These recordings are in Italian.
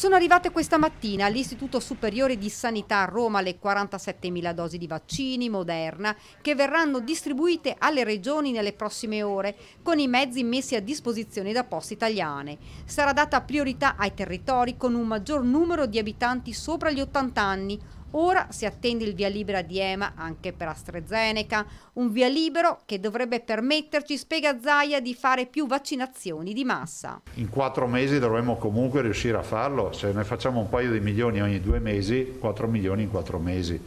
Sono arrivate questa mattina all'Istituto Superiore di Sanità a Roma le 47.000 dosi di vaccini Moderna che verranno distribuite alle regioni nelle prossime ore con i mezzi messi a disposizione da poste italiane. Sarà data priorità ai territori con un maggior numero di abitanti sopra gli 80 anni Ora si attende il via libera di EMA anche per AstraZeneca, un via libero che dovrebbe permetterci, spiega Zaia, di fare più vaccinazioni di massa. In quattro mesi dovremmo comunque riuscire a farlo, se ne facciamo un paio di milioni ogni due mesi, 4 milioni in quattro mesi.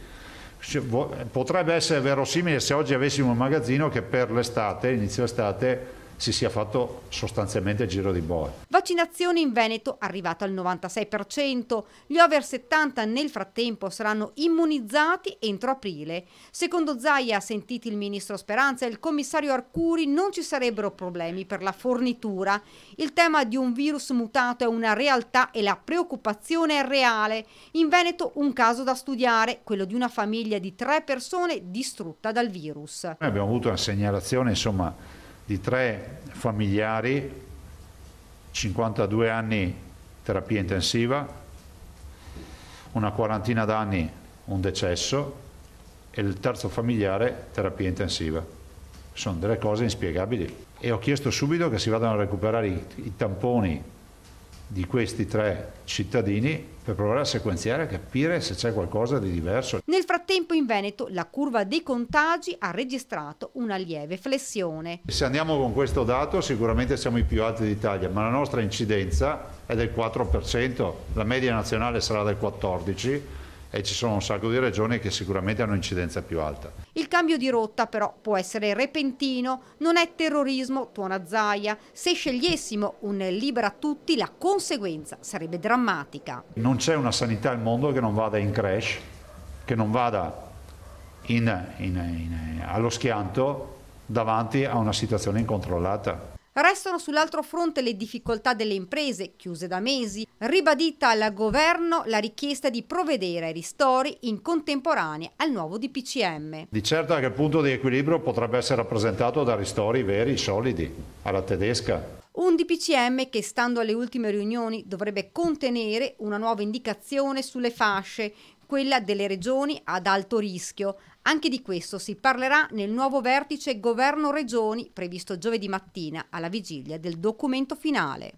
Potrebbe essere verosimile se oggi avessimo un magazzino che per l'estate, inizio estate, si sia fatto sostanzialmente il giro di boa. Vaccinazione in Veneto arrivata al 96%, gli over 70 nel frattempo saranno immunizzati entro aprile. Secondo Zaia, sentiti il ministro Speranza e il commissario Arcuri, non ci sarebbero problemi per la fornitura. Il tema di un virus mutato è una realtà e la preoccupazione è reale. In Veneto un caso da studiare, quello di una famiglia di tre persone distrutta dal virus. Noi abbiamo avuto una segnalazione, insomma, di tre familiari, 52 anni terapia intensiva, una quarantina d'anni un decesso e il terzo familiare terapia intensiva. Sono delle cose inspiegabili. E ho chiesto subito che si vadano a recuperare i, i tamponi di questi tre cittadini per provare a sequenziare e capire se c'è qualcosa di diverso. Nel frattempo in Veneto la curva dei contagi ha registrato una lieve flessione. Se andiamo con questo dato sicuramente siamo i più alti d'Italia, ma la nostra incidenza è del 4%, la media nazionale sarà del 14%, e ci sono un sacco di regioni che sicuramente hanno incidenza più alta. Il cambio di rotta però può essere repentino, non è terrorismo, tuona Zaia. Se scegliessimo un libera a tutti la conseguenza sarebbe drammatica. Non c'è una sanità al mondo che non vada in crash, che non vada in, in, in, allo schianto davanti a una situazione incontrollata. Restano sull'altro fronte le difficoltà delle imprese, chiuse da mesi, ribadita al governo la richiesta di provvedere ai ristori in contemporanea al nuovo DPCM. Di certo anche il punto di equilibrio potrebbe essere rappresentato da ristori veri, solidi, alla tedesca. Un DPCM che, stando alle ultime riunioni, dovrebbe contenere una nuova indicazione sulle fasce, quella delle regioni ad alto rischio. Anche di questo si parlerà nel nuovo vertice Governo Regioni previsto giovedì mattina alla vigilia del documento finale.